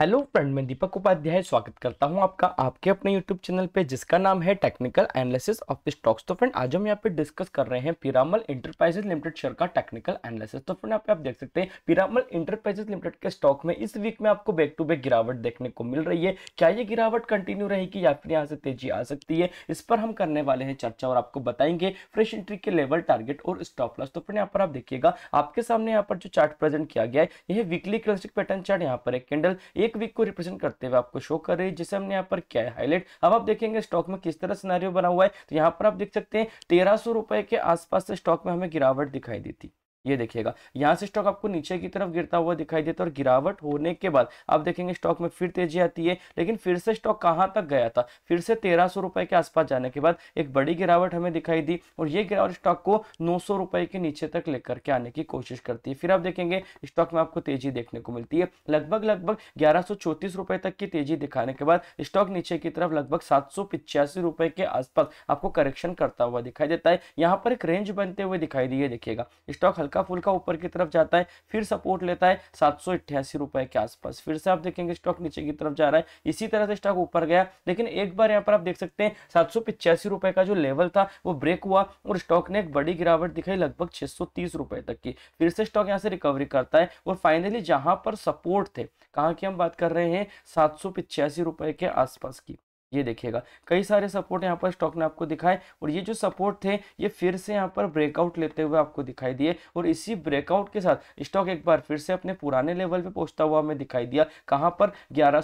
hello friend मैं दीपक उपाध्याय स्वागत करता हूं आपका आपके अपने यूट्यूब चैनल पे जिसका नाम है टेक्निकल एनालिसिस ऑफ स्टॉक्स तो फ्रेंड आज हम यहां पे डिस्कस कर रहे हैं पीरामल इंटरप्राइजेस लिमिटेड शेयर का टेक्निकल एनालिसिस तो फ्रेंड यहाँ पे आप देख सकते हैं पिरामल इंटरप्राइजेस लिमिटेड के स्टॉक में इस वीक में आपको बैक टू बैक गिरावट देखने को मिल रही है क्या ये गिरावट कंटिन्यू रहेगी या फिर यहाँ से तेजी आ सकती है इस पर हम करने वाले हैं चर्चा और आपको बताएंगे फ्रेश एंट्री के लेवल टारगेट और स्टॉप लॉस तो फ्रेंड यहाँ पर आप देखिएगा आपके सामने यहाँ पर जो चार्ट प्रेजेंट किया गया है यह वीकली क्लस्टिक पैटर्न चार्ट यहाँ पर एक कैंडल एक वीक को रिप्रेजेंट करते हुए आपको शो कर रही है जिसे हमने यहाँ पर क्या है हाईलाइट अब आप देखेंगे स्टॉक में किस तरह सिनारियो बना हुआ है तो यहाँ पर आप देख सकते हैं तेरह के आसपास से स्टॉक में हमें गिरावट दिखाई दी थी ये देखिएगा यहाँ से स्टॉक आपको नीचे की तरफ गिरता हुआ दिखाई देता है और गिरावट होने के बाद आप देखेंगे स्टॉक में फिर तेजी आती है लेकिन फिर से स्टॉक कहाँ तक गया था फिर से तेरह रुपए के आसपास जाने के बाद एक बड़ी गिरावट हमें दिखाई दी और ये गिरावट स्टॉक को नौ सौ रुपए के नीचे तक लेकर के आने की कोशिश करती है फिर आप देखेंगे स्टॉक में आपको तेजी देखने को मिलती है लगभग लगभग ग्यारह रुपए तक की तेजी दिखाने के बाद स्टॉक नीचे की तरफ लगभग सात रुपए के आसपास आपको करेक्शन करता हुआ दिखाई देता है यहाँ पर एक रेंज बनते हुए दिखाई दिए देखिएगा स्टॉक हल्का हल्का फुल्का ऊपर की तरफ जाता है फिर सपोर्ट लेता है सात रुपए के आसपास फिर से आप देखेंगे स्टॉक नीचे की तरफ जा रहा है इसी तरह से स्टॉक ऊपर गया लेकिन एक बार यहाँ पर आप देख सकते हैं सात रुपए का जो लेवल था वो ब्रेक हुआ और स्टॉक ने एक बड़ी गिरावट दिखाई लगभग छह रुपए तक की फिर से स्टॉक यहाँ से रिकवरी करता है और फाइनली जहां पर सपोर्ट थे कहाँ की हम बात कर रहे हैं सात रुपए के आसपास की ये देखिएगा कई सारे सपोर्ट यहाँ पर स्टॉक ने आपको दिखाए और ये जो सपोर्ट थे ये फिर से यहाँ पर ब्रेकआउट लेते हुए आपको दिखाई दिए और इसी ब्रेकआउट के साथ स्टॉक एक बार फिर से अपने पुराने लेवल पे पहुंचता हुआ हमें दिखाई दिया कहाँ पर ग्यारह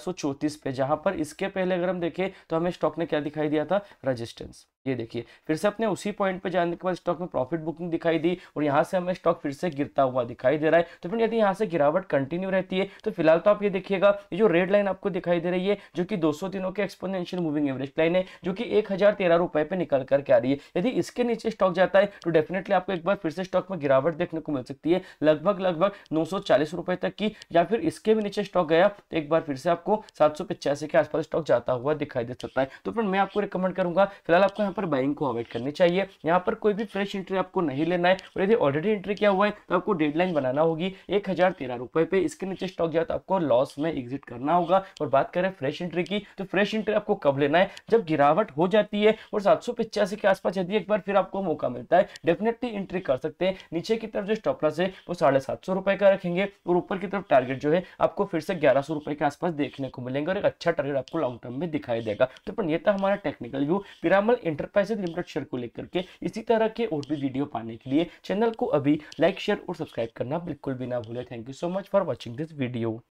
पे जहाँ पर इसके पहले अगर हम देखें तो हमें स्टॉक ने क्या दिखाई दिया था रजिस्टेंस ये देखिए फिर से अपने उसी पॉइंट पे जाने के बाद स्टॉक में प्रॉफिट बुकिंग दिखाई दी और यहाँ से हमें स्टॉक फिर से गिरता हुआ दिखाई दे रहा है तो फिर यदि यहाँ से गिरावट कंटिन्यू रहती है तो फिलहाल तो आप ये देखिएगा ये जो रेड लाइन आपको दिखाई दे रही है जो कि 200 दिनों के एक्सपोनेंशियल मूविंग एवरेज लाइन है जो कि एक रुपए पे निकल करके आ रही है यदि इसके नीचे स्टॉक जाता है तो डेफिनेटली आपको एक बार फिर से स्टॉक में गिरावट देखने को मिल सकती है लगभग लगभग नौ रुपए तक की या फिर इसके भी नीचे स्टॉक गया तो एक बार फिर से आपको सात के आसपास स्टॉक जाता हुआ दिखाई दे सकता है तो फिर मैं आपको रिकमेंड करूंगा फिलहाल आपको यहाँ पर बाइंग को अवॉइड करनी चाहिए यहाँ पर कोई भी फ्रेश एंट्री आपको नहीं लेना है और यदि ऑलरेडी एंट्री किया हुआ है तो आपको डेडलाइन बनाना होगी एक हजार तेरह रुपये पे इसके नीचे स्टॉक जाए तो आपको लॉस में एग्जिट करना होगा और बात करें फ्रेश एंट्री की तो फ्रेश एंट्री आपको कब लेना है जब गिरावट हो जाती है और सात के आसपास यदि एक बार फिर आपको मौका मिलता है डेफिनेटली एंट्री कर सकते हैं नीचे की तरफ जो स्टॉपलस है वो साढ़े सात का रखेंगे और ऊपर की तरफ टारगेट जो है आपको फिर से ग्यारह सौ रुपए के आसपास देखने को मिलेंगे और एक अच्छा टारगेट आपको लॉन्ग टर्म में दिखाई देगा तो पर यह था हमारा technical view Piramal inter enterprises limited share को लेकर के इसी तरह के और भी वीडियो पाने के लिए चैनल को अभी लाइक शेयर और सब्सक्राइब करना बिल्कुल भी ना भूले thank you so much for watching this video